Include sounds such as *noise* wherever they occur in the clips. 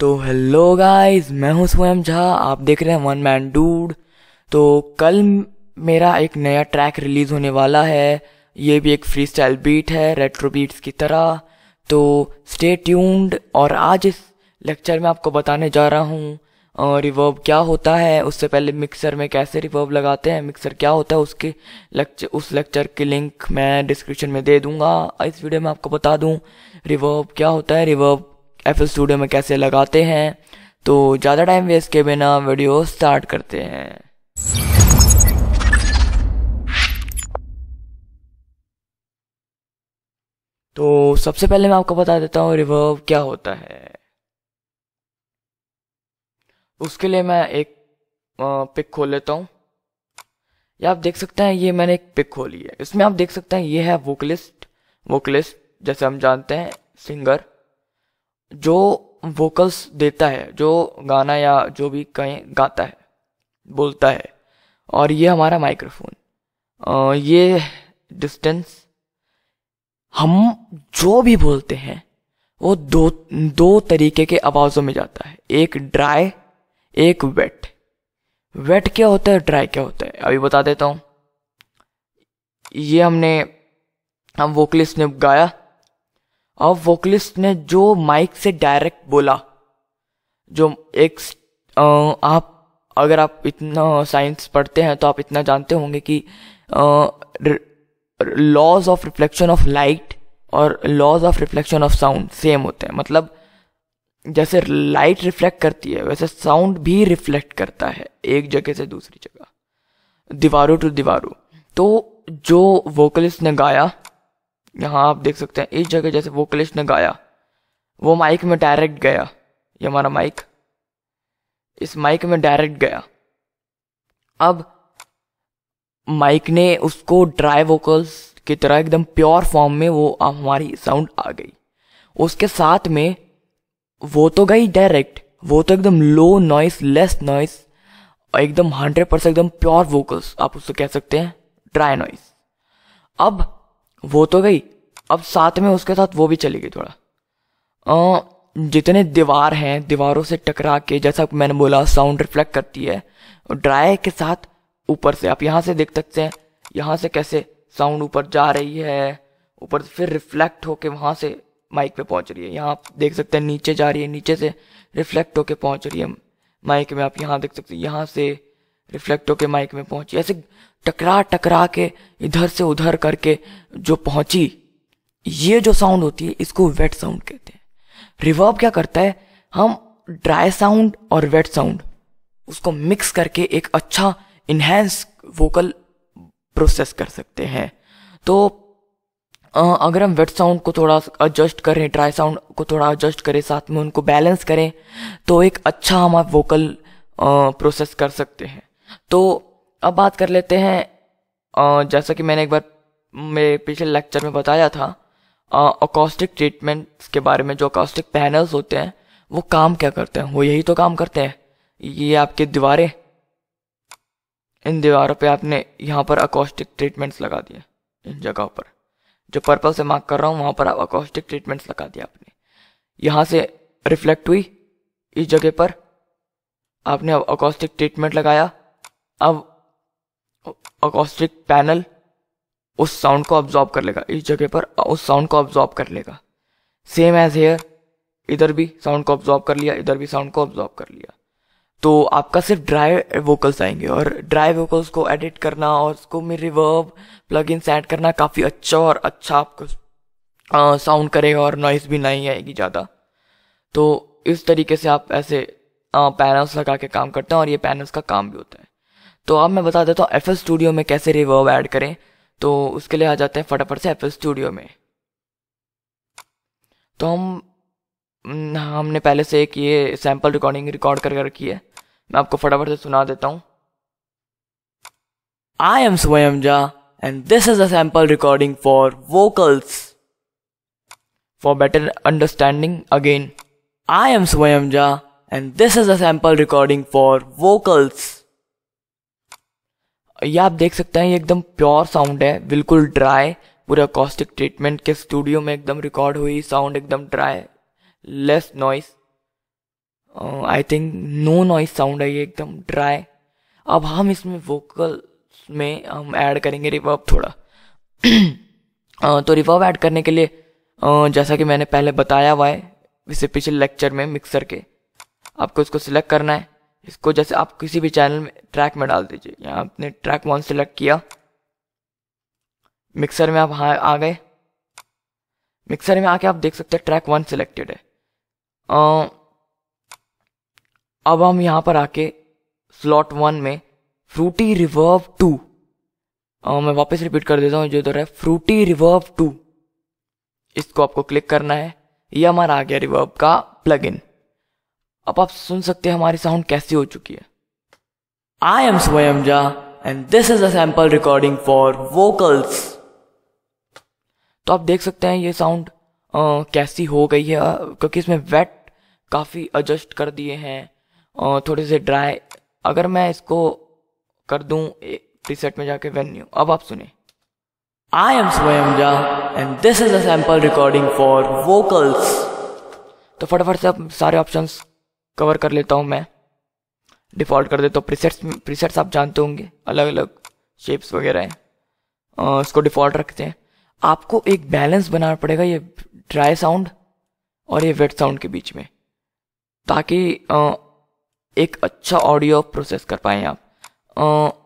तो hello guys मैं हूं स्वयं झा आप देख रहे हैं वन मैन डूड तो कल मेरा एक नया ट्रैक रिलीज़ होने वाला है ये भी एक फ्री स्टाइल बीट है रेट्रो बीट्स की तरह तो स्टे ट्यून्ड और आज इस लेक्चर में आपको बताने जा रहा हूँ रिवर्ब क्या होता है उससे पहले मिक्सर में कैसे रिवर्ब लगाते हैं मिक्सर क्या होता है उसके लेक्चर उस लेक्चर की लिंक मैं डिस्क्रिप्शन में दे दूंगा इस वीडियो में आपको बता दूं रिवर्ब क्या होता है रिवर्ब एफ स्टूडियो में कैसे लगाते हैं तो ज़्यादा टाइम वेस्ट के बिना वीडियो स्टार्ट करते हैं तो सबसे पहले मैं आपको बता देता हूँ रिवर्व क्या होता है उसके लिए मैं एक पिक खोल लेता हूँ ये आप देख सकते हैं ये मैंने एक पिक खोली है इसमें आप देख सकते हैं ये है वोकलिस्ट वोकलिस्ट जैसे हम जानते हैं सिंगर जो वोकल्स देता है जो गाना या जो भी कहीं गाता है बोलता है और ये हमारा माइक्रोफोन ये डिस्टेंस हम जो भी बोलते हैं वो दो दो तरीके के आवाज़ों में जाता है एक ड्राई एक वेट वेट क्या होता है ड्राई क्या होता है अभी बता देता हूँ ये हमने हम वोकलिस्ट ने गाया अब वोकलिस्ट ने जो माइक से डायरेक्ट बोला जो एक आ, आप अगर आप इतना साइंस पढ़ते हैं तो आप इतना जानते होंगे कि laws of reflection of light और laws of reflection of sound same होते हैं मतलब जैसे लाइट रिफ्लेक्ट करती है वैसे साउंड भी रिफ्लेक्ट करता है एक जगह से दूसरी जगह दीवारों टू दीवारों तो जो वोकलिस्ट ने गाया यहाँ आप देख सकते हैं इस जगह जैसे वोकलिस्ट ने गाया वो माइक में डायरेक्ट गया ये हमारा माइक इस माइक में डायरेक्ट गया अब माइक ने उसको ड्राई वोकल्स की तरह एकदम प्योर फॉर्म में वो हमारी साउंड आ गई उसके साथ में वो तो गई डायरेक्ट वो तो एकदम लो नॉइस लेस नॉइस और एकदम हंड्रेड परसेंट एकदम प्योर वोकल्स आप उसको कह सकते हैं ड्राई नॉइस अब वो तो गई अब साथ में उसके साथ वो भी चली गई थोड़ा आ, जितने दीवार हैं दीवारों से टकरा के जैसा मैंने बोला साउंड रिफ्लेक्ट करती है ड्राई के साथ ऊपर से आप यहाँ से देख सकते हैं यहाँ से कैसे साउंड ऊपर जा रही है ऊपर से फिर रिफ्लेक्ट होके वहाँ से माइक पे पहुँच रही है यहाँ आप देख सकते हैं नीचे जा रही है नीचे से रिफ्लेक्ट होके पहुँच रही है माइक में आप यहाँ देख सकते हैं यहाँ से रिफ्लेक्ट होके माइक में पहुंची ऐसे टकरा टकरा के इधर से उधर करके जो पहुंची ये जो साउंड होती है इसको वेट साउंड कहते हैं रिवर्ब क्या करता है हम ड्राई साउंड और वेट साउंड उसको मिक्स करके एक अच्छा इन्हेंस वोकल प्रोसेस कर सकते हैं तो अगर हम वेट साउंड को थोड़ा एडजस्ट करें ड्राई साउंड को थोड़ा एडजस्ट करें साथ में उनको बैलेंस करें तो एक अच्छा हम वोकल प्रोसेस कर सकते हैं तो अब बात कर लेते हैं जैसा कि मैंने एक बार मेरे पिछले लेक्चर में बताया था अकोस्टिक ट्रीटमेंट्स के बारे में जो अकोस्टिक पैनल्स होते हैं वो काम क्या करते हैं वो यही तो काम करते हैं ये आपके दीवारें इन दीवारों पे आपने यहाँ पर अकोस्टिक ट्रीटमेंट्स लगा दिए इन जगहों पर जो पर्पल से मार्क कर रहा हूँ वहाँ पर आप अकोस्टिक ट्रीटमेंट्स लगा दिया आपने यहाँ से रिफ्लेक्ट हुई इस जगह पर आपने अकोस्टिक ट्रीटमेंट लगाया अब अकोस्टिक पैनल उस साउंड को ऑब्जॉर्ब कर लेगा इस जगह पर उस साउंड को ऑब्जॉर्ब कर लेगा सेम एज हेयर इधर भी साउंड को ऑब्जॉर्ब कर लिया इधर भी साउंड को ऑब्जॉर्ब कर लिया तो आपका सिर्फ ड्राई वोकल्स आएंगे और ड्राई वोकल्स को एडिट करना और उसको में रिवर्ब प्लग इन सेट करना काफ़ी अच्छा और अच्छा आपको साउंड करेगा और नॉइस भी नहीं आएगी ज़्यादा तो इस तरीके से आप ऐसे पैनल्स लगा के काम करते हैं और ये पैनल्स का काम भी होता है तो अब मैं बता देता हूँ एफ स्टूडियो में कैसे रिवर्व ऐड करें तो उसके लिए आ जाते हैं फटाफट से एफ स्टूडियो में तो हम हमने पहले से एक ये सैम्पल रिकॉर्डिंग रिकॉर्ड कर रखी है मैं आपको फटाफट से सुना देता हूँ आई एम स्वयं जा and this is a sample recording for vocals for better understanding again I am स्वयं जा and this is a sample recording for vocals ये आप देख सकते हैं ये एकदम प्योर साउंड है बिल्कुल ड्राई पूरा कॉस्टिक ट्रीटमेंट के स्टूडियो में एकदम रिकॉर्ड हुई साउंड एकदम dry less noise I think no noise sound है ये एकदम ड्राई अब हम इसमें वोकल में हम ऐड करेंगे रिवर्ब थोड़ा *clears throat* uh, तो रिवर्ब ऐड करने के लिए uh, जैसा कि मैंने पहले बताया हुआ है इसे पिछले लेक्चर में मिक्सर के आपको इसको सिलेक्ट करना है इसको जैसे आप किसी भी चैनल में ट्रैक में डाल दीजिए यहाँ आपने ट्रैक वन सेलेक्ट किया मिक्सर में आप हाँ आ गए मिक्सर में आके आप देख सकते हैं ट्रैक वन सिलेक्टेड है आ, अब हम यहाँ पर आके स्लॉट वन में फ्रूटी रिवर्व टू मैं वापस रिपीट कर देता हूँ जो इधर है फ्रूटी रिवर्व टू इसको आपको क्लिक करना है ये हमारा आ गया रिवर्व का प्लगइन अब आप सुन सकते हैं हमारी साउंड कैसी हो चुकी है आई एम स्वयं जा and this is a recording for vocals तो आप देख सकते हैं ये साउंड कैसी हो गई है क्योंकि इसमें वेट काफ़ी एडजस्ट कर दिए हैं थोड़े से ड्राई अगर मैं इसको कर दूं प्रीसेट में जाके वेन्यू अब आप सुने आई एम स्वयं जा and this is a recording for vocals तो फटाफट से आप सारे ऑप्शंस कवर कर लेता हूँ मैं डिफ़ॉल्ट कर देता हूँ प्रीसेट्स प्रीसेट्स आप जानते होंगे अलग अलग शेप्स वगैरह हैं इसको डिफ़ॉल्ट रखते हैं आपको एक बैलेंस बनाना पड़ेगा ये ड्राई साउंड और ये वेट साउंड के बीच में ताकि एक अच्छा ऑडियो प्रोसेस कर पाएँ आप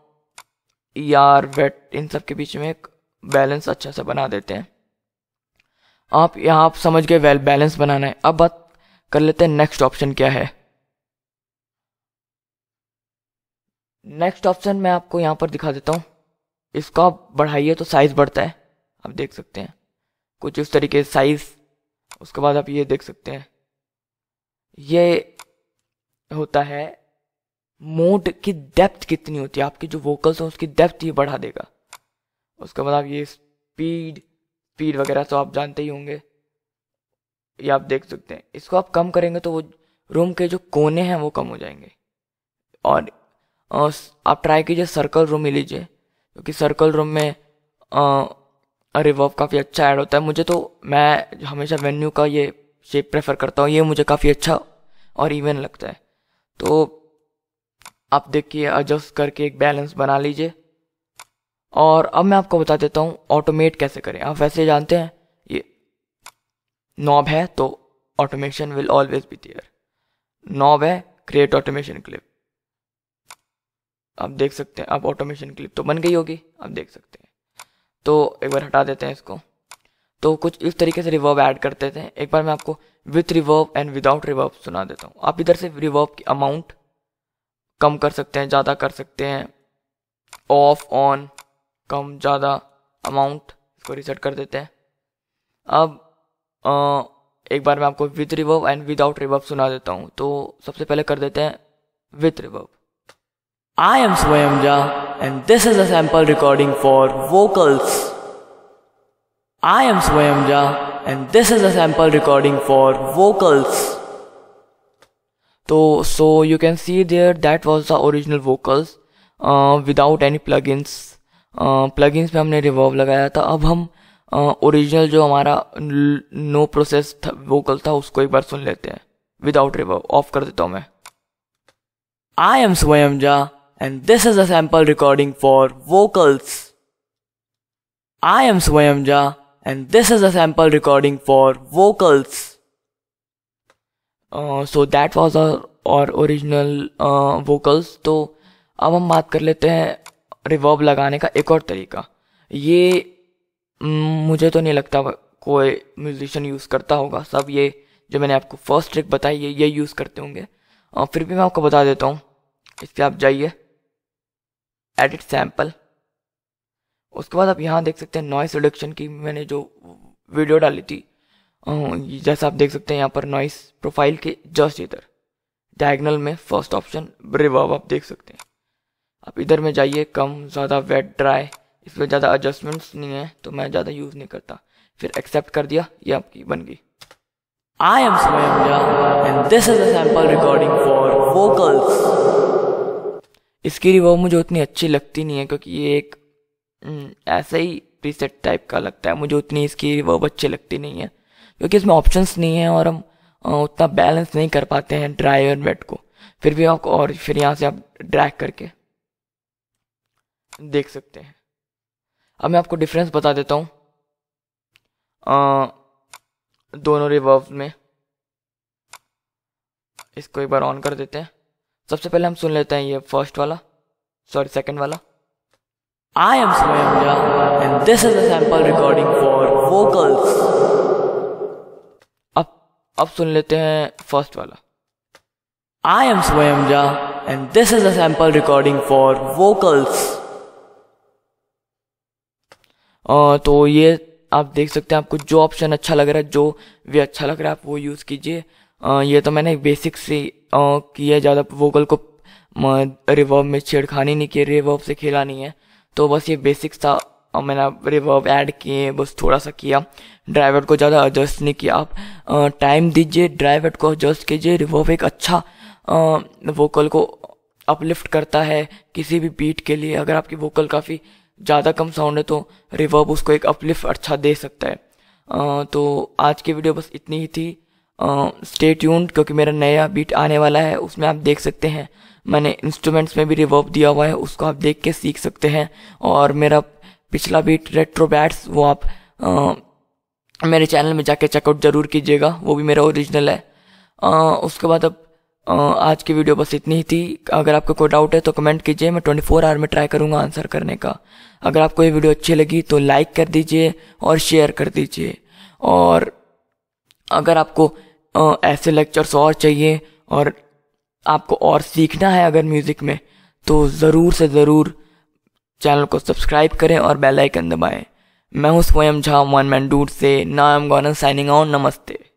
यार वेट इन सब के बीच में एक बैलेंस अच्छा सा बना देते हैं आप यहाँ आप समझ गए वेल बैलेंस बनाना है अब बात कर लेते हैं नेक्स्ट ऑप्शन क्या है नेक्स्ट ऑप्शन मैं आपको यहाँ पर दिखा देता हूँ इसको आप बढ़ाइए तो साइज़ बढ़ता है आप देख सकते हैं कुछ इस तरीके से साइज़ उसके बाद आप ये देख सकते हैं ये होता है मोड की डेप्थ कितनी होती है आपकी जो वोकल्स हैं उसकी डेप्थ ये बढ़ा देगा उसके बाद आप ये स्पीड स्पीड वगैरह तो आप जानते ही होंगे ये आप देख सकते हैं इसको आप कम करेंगे तो वो रूम के जो कोने हैं वो कम हो जाएंगे और आप ट्राई कीजिए सर्कल रूम ही लीजिए क्योंकि सर्कल रूम में रिवर्व काफ़ी अच्छा ऐड होता है मुझे तो मैं हमेशा वेन्यू का ये शेप प्रेफर करता हूँ ये मुझे काफ़ी अच्छा और इवन लगता है तो आप देखिए एडजस्ट करके एक बैलेंस बना लीजिए और अब मैं आपको बता देता हूँ ऑटोमेट कैसे करें आप वैसे जानते हैं ये नॉब है तो automation will always be there knob है क्रिएट ऑटोमेशन क्लिप आप देख सकते हैं आप ऑटोमेशन क्लिप तो बन गई होगी आप देख सकते हैं तो एक बार हटा देते हैं इसको तो कुछ इस तरीके से रिवर्व ऐड करते थे एक बार मैं आपको with reverb and without reverb सुना देता हूँ आप इधर से रिवर्व की अमाउंट कम कर सकते हैं ज़्यादा कर सकते हैं ऑफ ऑन कम ज़्यादा अमाउंट इसको रिसेट कर देते हैं अब आ, एक बार मैं आपको with reverb and without reverb सुना देता हूँ तो सबसे पहले कर देते हैं with reverb I am Swayamja and this is a sample recording for vocals. I am Swayamja and this is a sample recording for vocals. So, so you can see there that was the original vocals uh, without any plugins. Plugins uh, में हमने revolve लगाया था अब हम original uh, जो हमारा no process vocal था उसको एक बार सुन लेते हैं विदाउट रिवॉल्व ऑफ कर देता हूँ मैं I am Swayam and this is a sample recording for vocals. I am Swayamja and this is a sample recording for vocals. Uh, so that was our, our original uh, vocals. तो अब हम बात कर लेते हैं रिवर्ब लगाने का एक और तरीका ये मुझे तो नहीं लगता कोई म्यूजिशियन यूज़ करता होगा सब ये जो मैंने आपको फर्स्ट ट्रिक बताई है ये यूज़ करते होंगे और फिर भी मैं आपको बता देता हूँ इस पर आप जाइए एडिट सैम्पल उसके बाद आप यहाँ देख सकते हैं नॉइस रिडक्शन की मैंने जो वीडियो डाली थी जैसा आप देख सकते हैं यहाँ पर नॉइस प्रोफाइल के जस्ट इधर डायगनल में फर्स्ट ऑप्शन रिवर्ब आप देख सकते हैं आप इधर में जाइए कम ज़्यादा वेट ड्राई इसमें ज़्यादा एडजस्टमेंट्स नहीं है तो मैं ज़्यादा यूज़ नहीं करता फिर एक्सेप्ट कर दिया ये आपकी बन गई I am Sumay and this is a recording for vocals इसकी रिवर्व मुझे उतनी अच्छी लगती नहीं है क्योंकि ये एक हम्म, ऐसा ही प्रीसेट टाइप का लगता है मुझे उतनी इसकी रिवर्व अच्छी लगती नहीं है क्योंकि इसमें ऑप्शंस नहीं है और हम उतना बैलेंस नहीं कर पाते हैं ड्राई और वेट को फिर भी आप और फिर यहाँ से आप ड्रैग करके देख सकते हैं अब मैं आपको डिफरेंस बता देता हूँ दोनों रिवर्व में इसको एक बार ऑन कर देते हैं सबसे पहले हम सुन लेते हैं ये फर्स्ट वाला सॉरी सेकंड वाला I am Sumendra and this is a sample recording for vocals अब अब सुन लेते हैं फर्स्ट वाला I am Ja and this is a sample recording for vocals तो ये आप देख सकते हैं आपको जो ऑप्शन अच्छा लग रहा है जो भी अच्छा लग रहा है आप वो यूज़ कीजिए ये तो मैंने बेसिक से किया ज़्यादा वोकल को रिवर्व में छेड़खानी नहीं की रिवर्व से खेला नहीं है तो बस ये बेसिक था और मैंने रिवर्व ऐड किए बस थोड़ा सा किया ड्राइवर को ज़्यादा एडजस्ट नहीं किया आप टाइम दीजिए ड्राइवर को एडजस्ट कीजिए रिवर्व एक अच्छा वोकल को अपलिफ्ट करता है किसी भी बीट के लिए अगर आपकी वोकल काफ़ी ज़्यादा कम साउंड है तो रिवर्व उसको एक अपलिफ्ट अच्छा दे सकता है आ, तो आज की वीडियो बस इतनी ही थी स्टे ट्यून्ड क्योंकि मेरा नया बीट आने वाला है उसमें आप देख सकते हैं मैंने इंस्ट्रूमेंट्स में भी रिवर्ब दिया हुआ है उसको आप देख के सीख सकते हैं और मेरा पिछला बीट रेट्रो बैट्स वो आप आ, मेरे चैनल में जाके चेकआउट ज़रूर कीजिएगा वो भी मेरा ओरिजिनल है आ, उसके बाद अब आ, आज की वीडियो बस इतनी ही थी अगर आपको कोई डाउट है तो कमेंट कीजिए मैं 24 फोर आवर में ट्राई करूँगा आंसर करने का अगर आपको ये वीडियो अच्छी लगी तो लाइक कर दीजिए और शेयर कर दीजिए और अगर आपको ऐसे लेक्चर्स और चाहिए और आपको और सीखना है अगर म्यूज़िक में तो ज़रूर से ज़रूर चैनल को सब्सक्राइब करें और बेल आइकन दबाएं मैं हूँ स्वयं झा वन मैन डूड से ना एम गॉन साइनिंग ऑन नमस्ते